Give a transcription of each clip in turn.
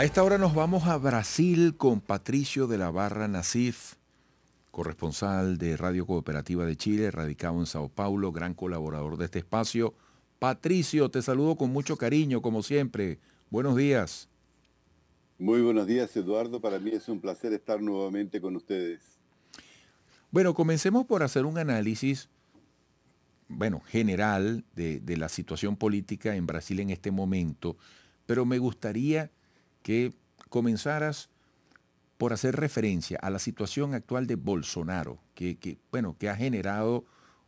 A esta hora nos vamos a Brasil con Patricio de la Barra Nasif, corresponsal de Radio Cooperativa de Chile, radicado en Sao Paulo, gran colaborador de este espacio. Patricio, te saludo con mucho cariño, como siempre. Buenos días. Muy buenos días, Eduardo. Para mí es un placer estar nuevamente con ustedes. Bueno, comencemos por hacer un análisis, bueno, general de, de la situación política en Brasil en este momento, pero me gustaría que comenzaras por hacer referencia a la situación actual de Bolsonaro, que, bueno, que ha generado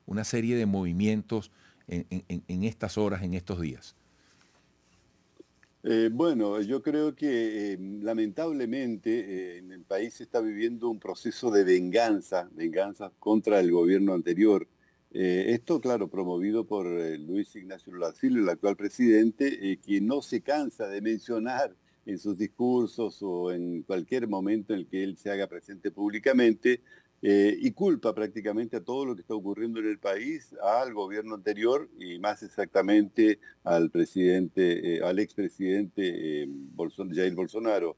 una serie de movimientos en, estas horas, en estos días. Eh, bueno, yo creo que eh, lamentablemente eh, en el país se está viviendo un proceso de venganza, venganza contra el gobierno anterior. esto, claro, promovido por Luis Ignacio Lula el actual presidente, que no se cansa de mencionar en sus discursos o en cualquier momento en el que él se haga presente públicamente eh, y culpa prácticamente a todo lo que está ocurriendo en el país, al gobierno anterior y más exactamente al presidente, eh, al expresidente eh, Jair Bolsonaro.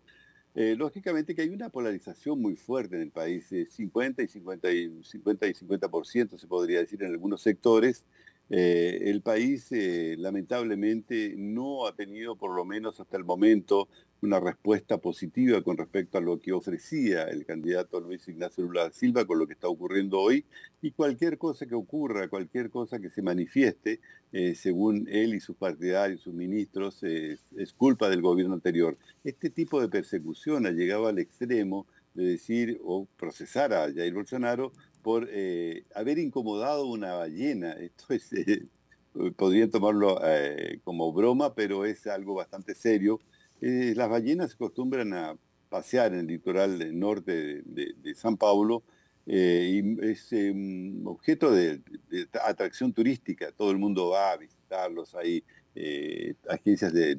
lógicamente que hay una polarización muy fuerte en el país, 50 y 50 y 50 y 50% se podría decir en algunos sectores, eh, el país eh, lamentablemente no ha tenido, por lo menos hasta el momento, una respuesta positiva con respecto a lo que ofrecía el candidato Luis Ignacio Lula Silva con lo que está ocurriendo hoy y cualquier cosa que ocurra, cualquier cosa que se manifieste, eh, según él y sus partidarios, sus ministros, es culpa del gobierno anterior. Este tipo de persecución ha llegado al extremo de decir o procesar a Jair Bolsonaro por eh, haber incomodado una ballena. Esto es, eh, tomarlo eh, como broma, pero es algo bastante serio. las ballenas se acostumbran a pasear en el litoral norte de, San Paulo y es objeto de, atracción turística. Todo el mundo va a visitarlos ahí. Eh, agencias de,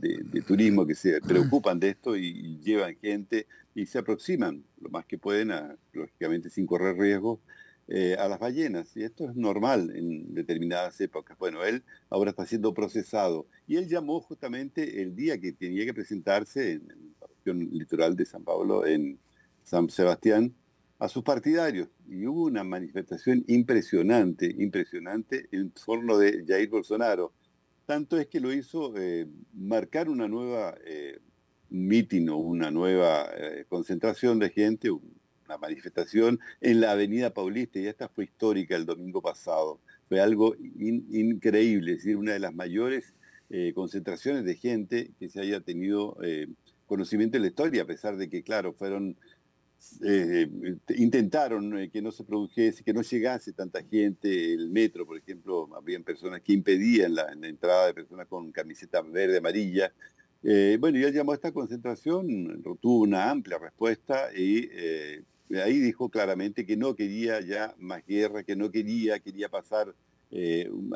turismo que se mm. preocupan de esto y, llevan gente y se aproximan lo más que pueden, a, lógicamente sin correr riesgo, eh, a las ballenas. Y esto es normal en determinadas épocas. Bueno, él ahora está siendo procesado y él llamó justamente el día que tenía que presentarse en, la opción litoral de San Pablo, en San Sebastián, a sus partidarios. Y hubo una manifestación impresionante, impresionante en torno de Jair Bolsonaro tanto es que lo hizo eh, marcar una nueva eh, mitin o una nueva eh, concentración de gente, una manifestación en la Avenida Paulista, y esta fue histórica el domingo pasado. Fue algo increíble, es decir, una de las mayores eh, concentraciones de gente que se haya tenido conocimiento de la historia, a pesar de que, claro, fueron eh, intentaron eh, que no se produjese, que no llegase tanta gente, el metro, por ejemplo, habían personas que impedían la, entrada de personas con camiseta verde, amarilla. Eh, bueno, ya llamó a esta concentración, tuvo una amplia respuesta y ahí dijo claramente que no quería ya más guerra, que no quería, quería pasar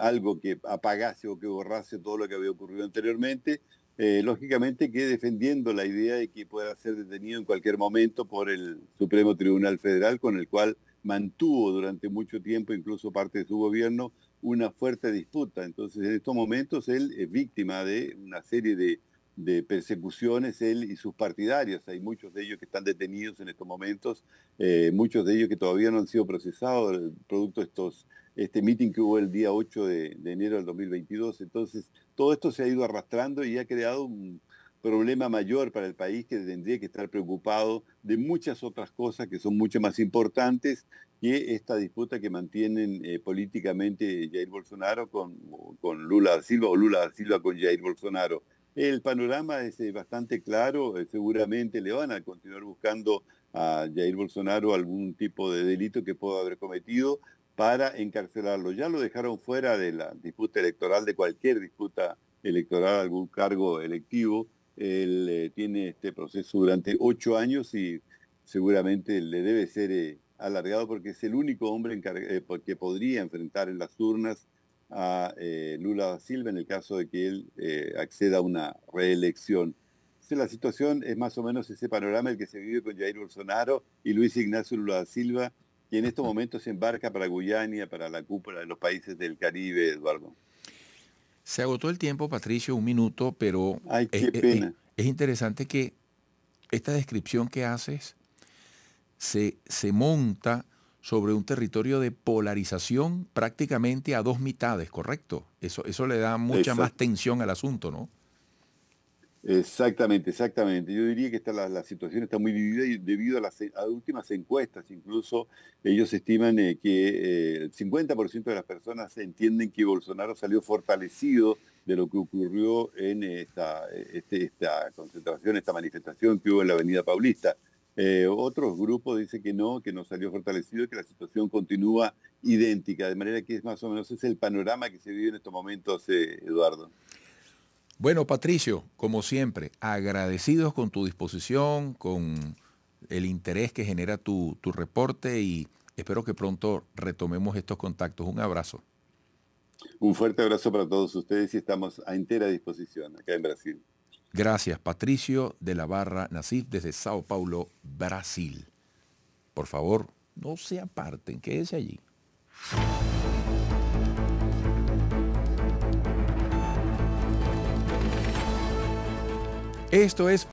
algo que apagase o que borrase todo lo que había ocurrido anteriormente eh, lógicamente que defendiendo la idea de que pueda ser detenido en cualquier momento por el Supremo Tribunal Federal, con el cual mantuvo durante mucho tiempo, incluso parte de su gobierno, una fuerte disputa. Entonces, en estos momentos él es víctima de una serie de de persecuciones él y sus partidarios. Hay muchos de ellos que están detenidos en estos momentos, eh, muchos de ellos que todavía no han sido procesados producto de estos, este meeting que hubo el día 8 de, enero del 2022. Entonces, todo esto se ha ido arrastrando y ha creado un problema mayor para el país que tendría que estar preocupado de muchas otras cosas que son mucho más importantes que esta disputa que mantienen eh, políticamente Jair Bolsonaro con, con Lula Silva o Lula Silva con Jair Bolsonaro. El panorama es eh, bastante claro, eh, seguramente le van a continuar buscando a Jair Bolsonaro algún tipo de delito que pueda haber cometido para encarcelarlo. Ya lo dejaron fuera de la disputa electoral, de cualquier disputa electoral, algún cargo electivo. Él eh, tiene este proceso durante ocho años y seguramente le debe ser alargado porque es el único hombre que podría enfrentar en las urnas a eh, Lula da Silva en el caso de que él eh, acceda a una reelección. la situación es más o menos ese panorama el que se vive con Jair Bolsonaro y Luis Ignacio Lula da Silva, que en estos momentos se embarca para Guyana, para la cúpula de los países del Caribe, Eduardo. Se agotó el tiempo, Patricio, un minuto, pero Ay, pena. Es, interesante que esta descripción que haces se, se monta sobre un territorio de polarización prácticamente a dos mitades, ¿correcto? Eso, eso le da mucha más tensión al asunto, ¿no? Exactamente, exactamente. Yo diría que la, situación está muy dividida y debido a las últimas encuestas, incluso ellos estiman eh, que eh, el 50% de las personas entienden que Bolsonaro salió fortalecido de lo que ocurrió en esta, eh, este, esta concentración, esta manifestación que hubo en la Avenida Paulista. Eh, otros grupos dicen que no, que no salió fortalecido y que la situación continúa idéntica, de manera que es más o menos es el panorama que se vive en estos momentos, eh, Eduardo. Bueno, Patricio, como siempre, agradecidos con tu disposición, con el interés que genera tu reporte y espero que pronto retomemos estos contactos. Un abrazo. Un fuerte abrazo para todos ustedes y estamos a entera disposición acá en Brasil. Gracias, Patricio de la Barra Nacif desde Sao Paulo, Brasil. Por favor, no se aparten, quédese allí. Esto es